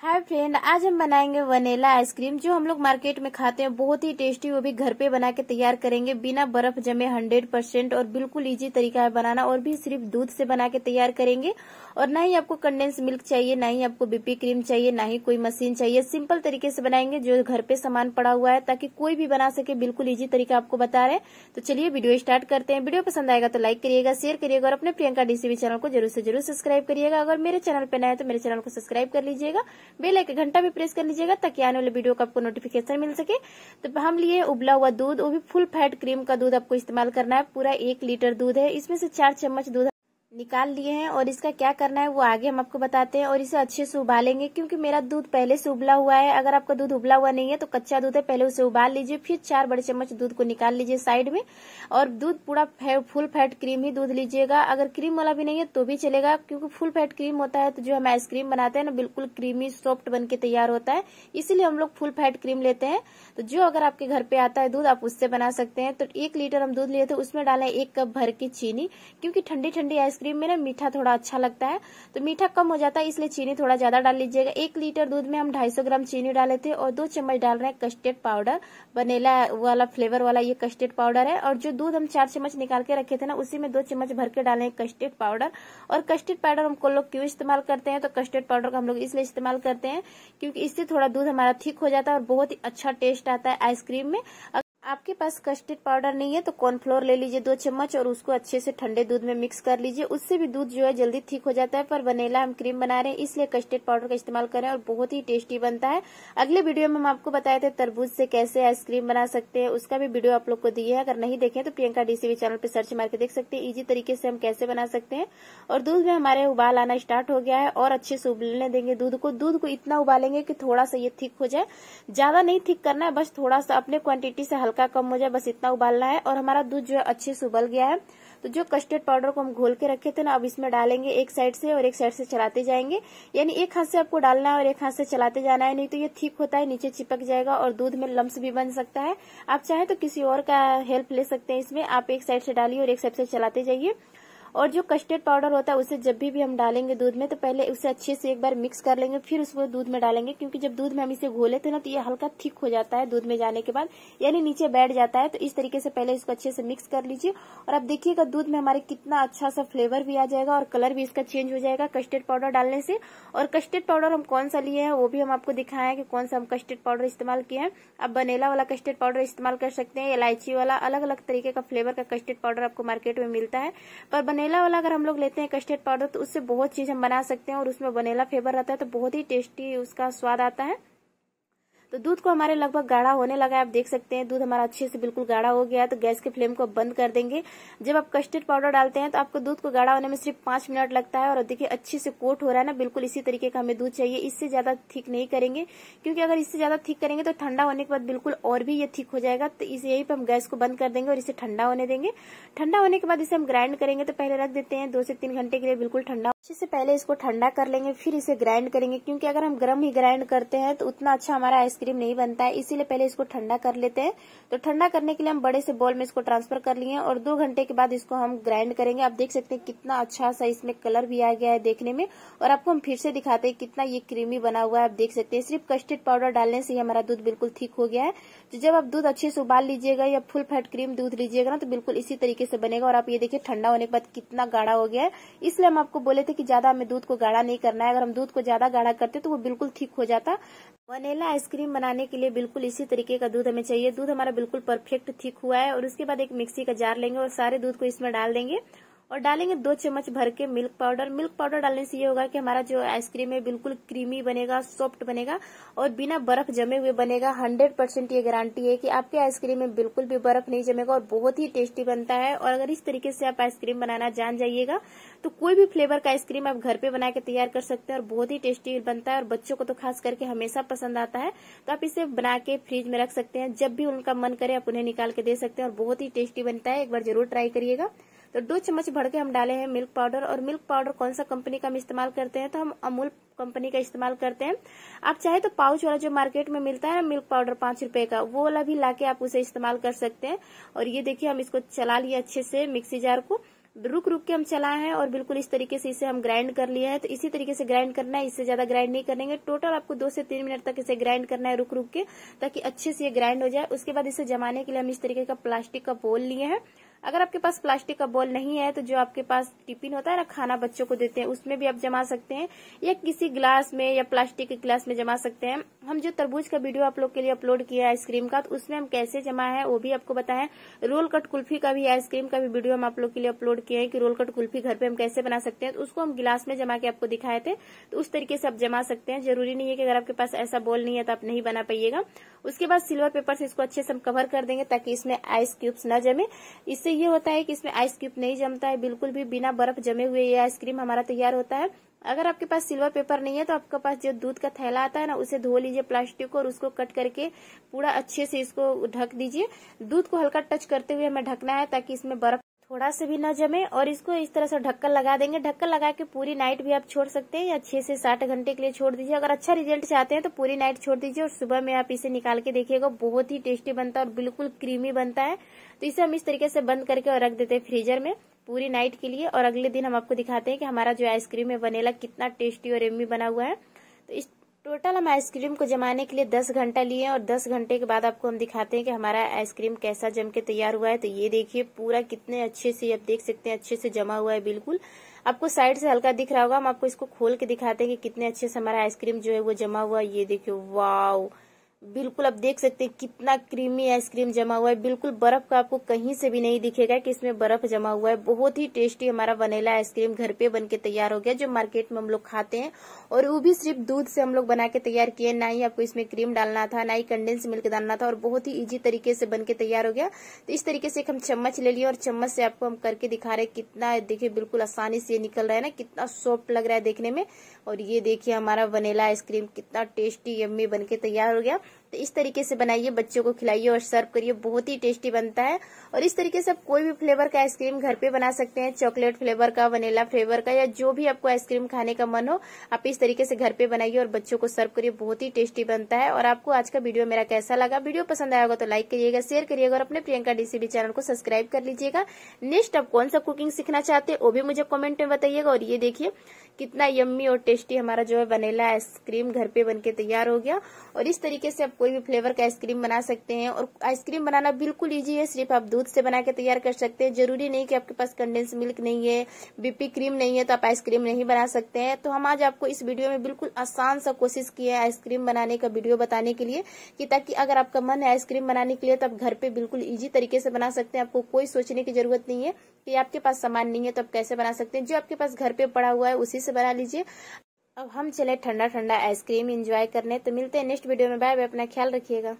Hi. Hi friend आज हम बनाएंगे वनीला आइसक्रीम जो हम लोग मार्केट में खाते हैं बहुत ही टेस्टी वो भी घर पे बना के तैयार करेंगे बिना बर्फ जमे हंड्रेड परसेंट और बिल्कुल इजी तरीका है बनाना और भी सिर्फ दूध से बना के तैयार करेंगे और ना ही आपको कंडेंस मिल्क चाहिए ना ही आपको बीपी क्रीम चाहिए ना ही कोई मशीन चाहिए सिंपल तरीके से बनाएंगे जो घर पे सामान पड़ा हुआ है ताकि कोई भी बना सके बिल्कुल ईजी तरीका आपको बता रहे तो चलिए वीडियो स्टार्ट करते हैं वीडियो पसंद आएगा तो लाइक करिएगा शेयर करिएगा और अपने प्रियंका डीसीवी चैनल को जरूर से जरूर सब्सक्राइब करिएगा अगर मेरे चैनल पर नए तो मेरे चैनल को सब्सक्राइब कर लीजिएगा बेल एक घंटा भी प्रेस कर लीजिएगा ताकि आने वाले वीडियो का आपको नोटिफिकेशन मिल सके तो हम लिए उबला हुआ दूध वो भी फुल फैट क्रीम का दूध आपको इस्तेमाल करना है पूरा एक लीटर दूध है इसमें से चार चम्मच दूध निकाल लिए हैं और इसका क्या करना है वो आगे हम आपको बताते हैं और इसे अच्छे से उबालेंगे क्योंकि मेरा दूध पहले से उबला हुआ है अगर आपका दूध उबला हुआ नहीं है तो कच्चा दूध है पहले उसे उबाल लीजिए फिर चार बड़े चम्मच दूध को निकाल लीजिए साइड में और दूध पूरा फुल फैट क्रीम ही दूध लीजिएगा अगर क्रीम वाला भी नहीं है तो भी चलेगा क्योंकि फुल फैट क्रीम होता है तो जो हम आइसक्रीम बनाते हैं ना बिल्कुल क्रीमी सॉफ्ट बन के तैयार होता है इसीलिए हम लोग फुल फैट क्रीम लेते हैं तो जो अगर आपके घर पे आता है दूध आप उससे बना सकते हैं तो एक लीटर हम दूध लिए थे उसमें डाले एक कप भर की चीनी क्योंकि ठंडी ठंडी आइसक्रीम में ना मीठा थोड़ा अच्छा लगता है तो मीठा कम हो जाता है इसलिए चीनी थोड़ा ज्यादा डाल लीजिएगा एक लीटर दूध में हम 250 ग्राम चीनी डाले थे और दो चम्मच डाल रहे हैं कस्टर्ड पाउडर वनीला वाला फ्लेवर वाला ये कस्टर्ड पाउडर है और जो दूध हम चार चम्मच निकाल के रखे थे ना उसी में दो चम्मच भर के डाले कस्टर्ड पाउडर और कस्टर्ड पाउडर हम लोग क्यों इस्तेमाल करते हैं तो कस्टर्ड पाउडर का हम लोग इसलिए इस्तेमाल करते हैं क्योंकि इससे थोड़ा दूध हमारा ठीक हो जाता है और बहुत ही अच्छा टेस्ट आता है आइसक्रीम में आपके पास कस्टर्ड पाउडर नहीं है तो कॉर्नफ्लोर ले लीजिए दो चम्मच और उसको अच्छे से ठंडे दूध में मिक्स कर लीजिए उससे भी दूध जो है जल्दी ठीक हो जाता है पर वनीला हम क्रीम बना रहे हैं इसलिए कस्टर्ड पाउडर का इस्तेमाल करें और बहुत ही टेस्टी बनता है अगले वीडियो में हम आपको बताए थे तरबूज से कैसे आइसक्रीम बना सकते हैं उसका भी वीडियो आप लोग को दिए है अगर नहीं देखें तो प्रियंका डीसीवी चैनल पर सर्च मार के देख सकते हैं इजी तरीके से हम कैसे बना सकते हैं और दूध में हमारे उबाल आना स्टार्ट हो गया है और अच्छे से उबलने देंगे दूध को दूध को इतना उबालेंगे कि थोड़ा सा ये ठीक हो जाए ज्यादा नहीं ठीक करना है बस थोड़ा सा अपने क्वांटिटी से हल्का हल्का कम हो जाए बस इतना उबालना है और हमारा दूध जो है अच्छे से उबल गया है तो जो कस्टर्ड पाउडर को हम घोल के रखे थे ना अब इसमें डालेंगे एक साइड से और एक साइड से चलाते जाएंगे यानी एक हाथ से आपको डालना है और एक हाथ से चलाते जाना है नहीं तो ये ठीक होता है नीचे चिपक जाएगा और दूध में लम्स भी बन सकता है आप चाहे तो किसी और का हेल्प ले सकते हैं इसमें आप एक साइड से डालिए और एक साइड से चलाते जाइए और जो कस्टर्ड पाउडर होता है उसे जब भी भी हम डालेंगे दूध में तो पहले उसे अच्छे से एक बार मिक्स कर लेंगे फिर उसको दूध में डालेंगे क्योंकि जब दूध में हम इसे घोले थे तो ना तो ये हल्का थिक हो जाता है दूध में जाने के बाद यानी नीचे बैठ जाता है तो इस तरीके से पहले इसको अच्छे से मिक्स कर लीजिए और आप देखिएगा दूध में हमारे कितना अच्छा सा फ्लेवर भी आ जाएगा और कलर भी इसका चेंज हो जाएगा कस्टर्ड पाउडर डालने से और कस्टर्ड पाउडर हम कौन सा लिए हैं वो भी हम आपको दिखाएं कि कौन सा हम कस्टर्ड पाउडर इस्तेमाल किए हैं आप बनेला वाला कस्टर्ड पाउडर इस्तेमाल कर सकते हैं इलायची वाला अलग अलग तरीके का फ्लेवर का कस्टर्ड पाउडर आपको मार्केट में मिलता है पर वनीला वाला अगर हम लोग लेते हैं कस्टर्ड पाउडर तो उससे बहुत चीज हम बना सकते हैं और उसमें वनीला फ्लेवर रहता है तो बहुत ही टेस्टी उसका स्वाद आता है तो दूध को हमारे लगभग गाढ़ा होने लगा है आप देख सकते हैं दूध हमारा अच्छे से बिल्कुल गाढ़ा हो गया है तो गैस के फ्लेम को बंद कर देंगे जब आप कस्टर्ड पाउडर डालते हैं तो आपको दूध को गाढ़ा होने में सिर्फ पांच मिनट लगता है और देखिए अच्छे से कोट हो रहा है ना बिल्कुल इसी तरीके का हमें दूध चाहिए इससे ज्यादा थिक नहीं करेंगे क्योंकि अगर इससे ज्यादा थिक करेंगे तो ठंडा होने के बाद बिल्कुल और भी ये थिक हो जाएगा तो इस यही पर हम गैस को बंद कर देंगे और इसे ठंडा होने देंगे ठंडा होने के बाद इसे हम ग्राइंड करेंगे तो पहले रख देते हैं दो से तीन घंटे के लिए बिल्कुल ठंडा अच्छे से पहले इसको ठंडा कर लेंगे फिर इसे ग्राइंड करेंगे क्योंकि अगर हम गर्म ही ग्राइंड करते हैं तो उतना अच्छा हमारा आइसक्रीम नहीं बनता है इसीलिए पहले इसको ठंडा कर लेते हैं तो ठंडा करने के लिए हम बड़े से बॉल में इसको ट्रांसफर कर लिए और दो घंटे के बाद इसको हम ग्राइंड करेंगे आप देख सकते हैं कितना अच्छा सा इसमें कलर भी आ गया है देखने में और आपको हम फिर से दिखाते हैं कितना ये क्रीमी बना हुआ है आप देख सकते हैं सिर्फ कस्टर्ड पाउडर डालने से ही हमारा दूध बिल्कुल ठीक हो गया है तो जब आप दूध अच्छे से उबाल लीजिएगा या फुल फैट क्रीम दूध लीजिएगा ना तो बिल्कुल इसी तरीके से बनेगा और आप ये देखिए ठंडा होने के बाद कितना गाढ़ा हो गया है इसलिए हम आपको बोले थे कि ज्यादा हमें दूध को गाढ़ा नहीं करना है अगर हम दूध को ज्यादा गाढ़ा करते तो वो बिल्कुल ठीक हो जाता वनीला आइसक्रीम बनाने के लिए बिल्कुल इसी तरीके का दूध हमें चाहिए दूध हमारा बिल्कुल परफेक्ट ठीक हुआ है और उसके बाद एक मिक्सी का जार लेंगे और सारे दूध को इसमें डाल देंगे और डालेंगे दो चम्मच भर के मिल्क पाउडर मिल्क पाउडर डालने से ये होगा कि हमारा जो आइसक्रीम है बिल्कुल क्रीमी बनेगा सॉफ्ट बनेगा और बिना बर्फ जमे हुए बनेगा हंड्रेड परसेंट ये गारंटी है कि आपके आइसक्रीम में बिल्कुल भी बर्फ नहीं जमेगा और बहुत ही टेस्टी बनता है और अगर इस तरीके से आप आइसक्रीम बनाना जान जाइएगा तो कोई भी फ्लेवर का आइसक्रीम आप घर पे बना के तैयार कर सकते हैं और बहुत ही टेस्टी बनता है और बच्चों को तो खास करके हमेशा पसंद आता है तो आप इसे बना के फ्रिज में रख सकते हैं जब भी उनका मन करे आप उन्हें निकाल के दे सकते हैं और बहुत ही टेस्टी बनता है एक बार जरूर ट्राई करिएगा तो दो चम्मच भर के हम डाले हैं मिल्क पाउडर और मिल्क पाउडर कौन सा कंपनी का हम इस्तेमाल करते हैं तो हम अमूल कंपनी का इस्तेमाल करते हैं आप चाहे तो पाउच वाला जो मार्केट में मिलता है ना मिल्क पाउडर पांच रुपए का वो वाला भी लाके आप उसे इस्तेमाल कर सकते हैं और ये देखिए हम इसको चला लिए अच्छे से मिक्सी जार को रुक रुक के हम चलाए हैं और बिल्कुल इस तरीके से इसे हम ग्राइंड कर लिया है तो इसी तरीके से ग्राइंड करना है इससे ज्यादा ग्राइंड नहीं करेंगे टोटल आपको दो से तीन मिनट तक इसे ग्राइंड करना है रुक रुक के ताकि अच्छे से ये ग्राइंड हो जाए उसके बाद इसे जमाने के लिए हम इस तरीके का प्लास्टिक का बोल लिए हैं अगर आपके पास प्लास्टिक का बॉल नहीं है तो जो आपके पास टिफिन होता है ना खाना बच्चों को देते हैं उसमें भी आप जमा सकते हैं या किसी ग्लास में या प्लास्टिक के ग्लास में जमा सकते हैं हम जो तरबूज का वीडियो आप लोग के लिए अपलोड किया है आइसक्रीम का तो उसमें हम कैसे जमा है वो भी आपको बताए रोल कट कुल्फी का भी आइसक्रीम का भी वीडियो हम आप लोग के लिए अपलोड किए हैं कि रोल कट कुल्फी घर पे हम कैसे बना सकते हैं तो उसको हम गिलास में जमा के आपको दिखाए थे तो उस तरीके से आप जमा सकते हैं जरूरी नहीं है कि अगर आपके पास ऐसा बॉल नहीं है तो आप नहीं बना पाइएगा उसके बाद सिल्वर पेपर से इसको अच्छे से हम कवर कर देंगे ताकि इसमें आइस क्यूब्स न जमे इससे इससे ये होता है कि इसमें आइस क्यूब नहीं जमता है बिल्कुल भी बिना बर्फ जमे हुए ये आइसक्रीम हमारा तैयार होता है अगर आपके पास सिल्वर पेपर नहीं है तो आपके पास जो दूध का थैला आता है ना उसे धो लीजिए प्लास्टिक को और उसको कट करके पूरा अच्छे से इसको ढक दीजिए दूध को हल्का टच करते हुए हमें ढकना है ताकि इसमें बर्फ थोड़ा से भी ना जमे और इसको इस तरह से ढक्कन लगा देंगे ढक्कन लगा के पूरी नाइट भी आप छोड़ सकते हैं या छह से साठ घंटे के लिए छोड़ दीजिए अगर अच्छा रिजल्ट चाहते हैं तो पूरी नाइट छोड़ दीजिए और सुबह में आप इसे निकाल के देखिएगा बहुत ही टेस्टी बनता है और बिल्कुल क्रीमी बनता है तो इसे हम इस तरीके से बंद करके और रख देते हैं फ्रीजर में पूरी नाइट के लिए और अगले दिन हम आपको दिखाते हैं कि हमारा जो आइसक्रीम है वनेला कितना टेस्टी और एमी बना हुआ है तो इस टोटल हम आइसक्रीम को जमाने के लिए 10 घंटा लिए और 10 घंटे के बाद आपको हम दिखाते हैं कि हमारा आइसक्रीम कैसा जम के तैयार हुआ है तो ये देखिए पूरा कितने अच्छे से आप देख सकते हैं अच्छे से जमा हुआ है बिल्कुल आपको साइड से हल्का दिख रहा होगा हम आपको इसको खोल के दिखाते हैं कि कितने अच्छे से हमारा आइसक्रीम जो है वो जमा हुआ है ये देखिए वाव बिल्कुल आप देख सकते हैं कितना क्रीमी आइसक्रीम जमा हुआ है बिल्कुल बर्फ का आपको कहीं से भी नहीं दिखेगा कि इसमें बर्फ जमा हुआ है बहुत ही टेस्टी हमारा वनीला आइसक्रीम घर पे बन के तैयार हो गया जो मार्केट में हम लोग खाते हैं और वो भी सिर्फ दूध से हम लोग बना के तैयार किए ना ही आपको इसमें क्रीम डालना था ना ही कंडेंस मिल्क डालना था और बहुत ही ईजी तरीके से बन तैयार हो गया तो इस तरीके से एक हम चम्मच ले लिया और चम्मच से आपको हम करके दिखा रहे कितना देखिए बिल्कुल आसानी से निकल रहा है ना कितना सॉफ्ट लग रहा है देखने में और ये देखिए हमारा वनीला आइसक्रीम कितना टेस्टी यम्मी बन तैयार हो गया तो इस तरीके से बनाइए बच्चों को खिलाइए और सर्व करिए बहुत ही टेस्टी बनता है और इस तरीके से आप कोई भी फ्लेवर का आइसक्रीम घर पे बना सकते हैं चॉकलेट फ्लेवर का वनीला फ्लेवर का या जो भी आपको आइसक्रीम खाने का मन हो आप इस तरीके से घर पे बनाइए और बच्चों को सर्व करिए बहुत ही टेस्टी बनता है और आपको आज का वीडियो मेरा कैसा लगा वीडियो पसंद आया होगा तो लाइक करिएगा शेयर करिएगा और अपने प्रियंका डीसीबी चैनल को सब्सक्राइब कर लीजिएगा नेक्स्ट आप कौन सा कुकिंग सीखना चाहते हैं वो भी मुझे कॉमेंट में बताइएगा और ये देखिए कितना यम्मी और टेस्टी हमारा जो है वनीला आइसक्रीम घर पे बनके तैयार हो गया और इस तरीके से आप कोई भी फ्लेवर का आइसक्रीम बना सकते हैं और आइसक्रीम बनाना बिल्कुल ईजी है सिर्फ आप दूध से बना के तैयार कर सकते हैं जरूरी नहीं कि आपके पास कंडेंस मिल्क नहीं है बीपी क्रीम नहीं है तो आप आइसक्रीम नहीं बना सकते हैं तो हम आज आपको इस वीडियो में बिल्कुल आसान सा कोशिश की है आइसक्रीम बनाने का वीडियो बताने के लिए कि ताकि अगर आपका मन है आइसक्रीम बनाने के लिए तो आप घर पे बिल्कुल ईजी तरीके से बना सकते हैं आपको कोई सोचने की जरूरत नहीं है कि आपके पास सामान नहीं है तो आप कैसे बना सकते हैं जो आपके पास घर पे पड़ा हुआ है उसी से बना लीजिए अब हम चले ठंडा ठंडा आइसक्रीम एंजॉय करने तो मिलते हैं नेक्स्ट वीडियो में बाय बाय अपना ख्याल रखिएगा